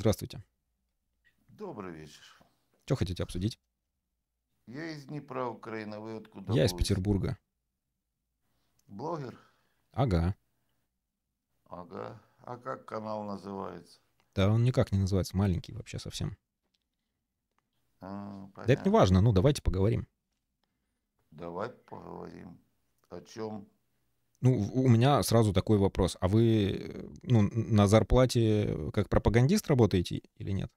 Здравствуйте. Добрый вечер. Что хотите обсудить? Я из Днепра, Украина. Вы откуда? Я из Петербурга. Блогер? Ага. Ага. А как канал называется? Да он никак не называется, маленький вообще совсем. А, да это не важно, ну давайте поговорим. Давай поговорим. О чем? Ну, у меня сразу такой вопрос. А вы ну, на зарплате как пропагандист работаете или нет?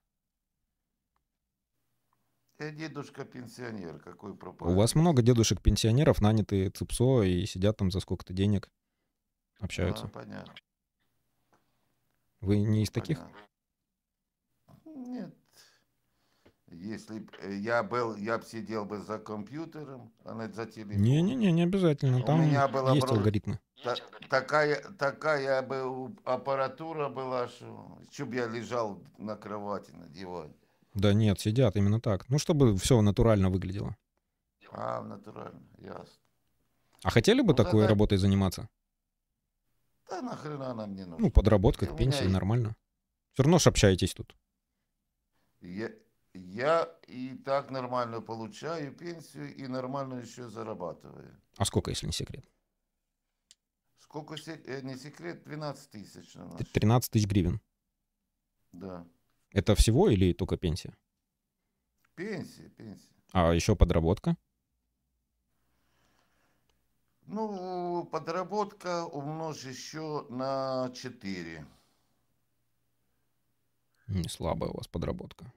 Я дедушка-пенсионер, какой пропагандист? У вас много дедушек-пенсионеров, нанятые ЦИПСО и сидят там за сколько-то денег, общаются. Да, понятно. Вы не из таких? Нет, если б э, я был, я бы сидел бы за компьютером, а не за телефоном. Не-не-не, не обязательно. Там У меня была есть алгоритмы. Та, такая, такая бы аппаратура была, что, чтобы я лежал на кровати, на диване. Да нет, сидят именно так. Ну, чтобы все натурально выглядело. А, натурально, ясно. А хотели бы ну, такой тогда... работой заниматься? Да нахрена она мне нужна. Ну, подработка, пенсия, нормально. Все равно ж общаетесь тут. Я, я и так нормально получаю пенсию и нормально еще зарабатываю. А сколько, если не секрет? Сколько, э, не секрет, 12 тысяч. На 13 тысяч гривен? Да. Это всего или только пенсия? Пенсия, пенсия. А еще подработка? Ну, подработка умножь еще на 4. Не слабая у вас подработка.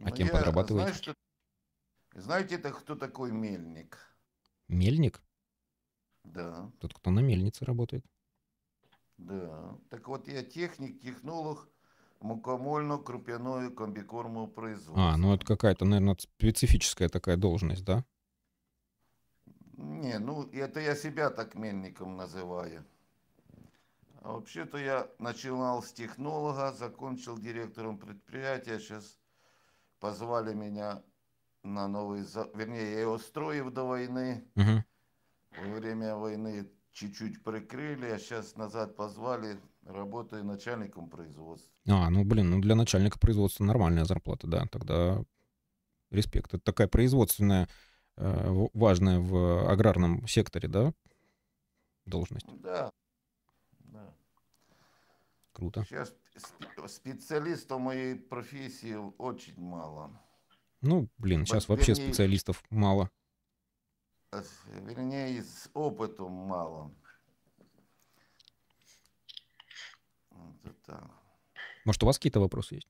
А кем я, подрабатываете? Знаешь, Знаете, это кто такой мельник? Мельник? Да. Тот, кто на мельнице работает. Да. Так вот, я техник, технолог мукомольно крупяную комбикорму производства. А, ну это какая-то, наверное, специфическая такая должность, да? Не, ну это я себя так мельником называю. А вообще-то я начинал с технолога, закончил директором предприятия, сейчас позвали меня на Новый Завод. Вернее, я его строил до войны. Угу. Во время войны чуть-чуть прикрыли, а сейчас назад позвали, работаю начальником производства. А, ну блин, ну для начальника производства нормальная зарплата, да, тогда респект. Это такая производственная, э, важная в аграрном секторе, да, должность? Да. да круто. Сейчас специалистов моей профессии очень мало. Ну, блин, сейчас вернее, вообще специалистов мало. Э, вернее, с опытом мало. Вот Может, у вас какие-то вопросы есть?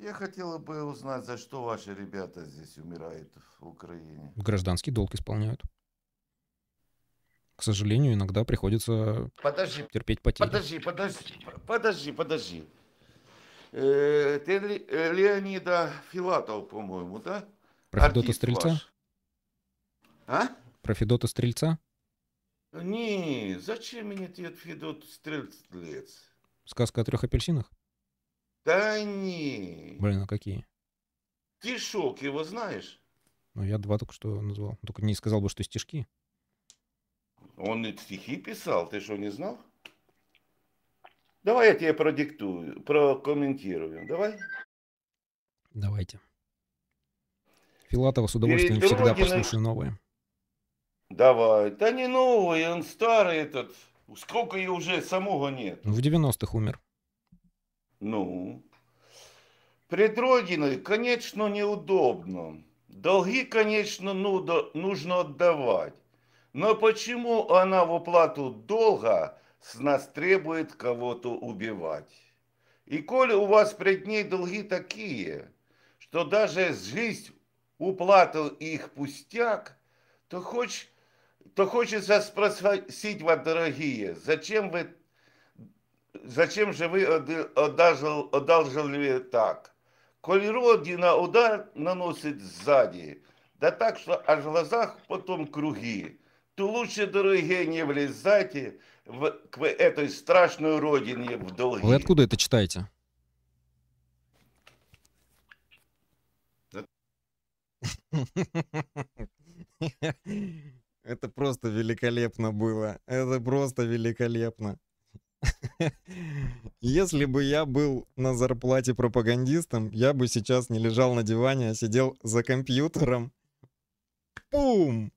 Я хотела бы узнать, за что ваши ребята здесь умирают в Украине. Гражданский долг исполняют к сожалению, иногда приходится подожди, терпеть потери. Подожди, подожди, подожди, подожди. Э, ты э, Леонида Филатова, по-моему, да? Про Артист Федота Стрельца? Ваш. А? Про Федота Стрельца? Не, зачем мне этот Федот Стрельц? Сказка о трех апельсинах? Да не. Блин, а какие? Тишок, его знаешь? Ну, я два только что назвал. Только не сказал бы, что стишки. Он стихи писал, ты что, не знал? Давай я тебе продиктую, прокомментирую. Давай. Давайте. Филатова с удовольствием Перед всегда Дрогиным... послушаю новые. Давай. Да не новый, он старый этот. Сколько ее уже самого нет. В 90-х умер. Ну. Пред Родиной, конечно, неудобно. Долги, конечно, нужно отдавать. Но почему она в уплату долга с нас требует кого-то убивать? И коли у вас пред ней долги такие, что даже жизнь уплатил их пустяк, то, хоч, то хочется спросить вас, дорогие, зачем вы Зачем же вы одержали, одержали так? Коли родина удар наносит сзади, да так, что аж в глазах потом круги то лучше, дорогие, не влезайте в, к этой страшной родине в долги. Вы откуда это читаете? Это просто великолепно было. Это просто великолепно. Если бы я был на зарплате пропагандистом, я бы сейчас не лежал на диване, а сидел за компьютером. Пум!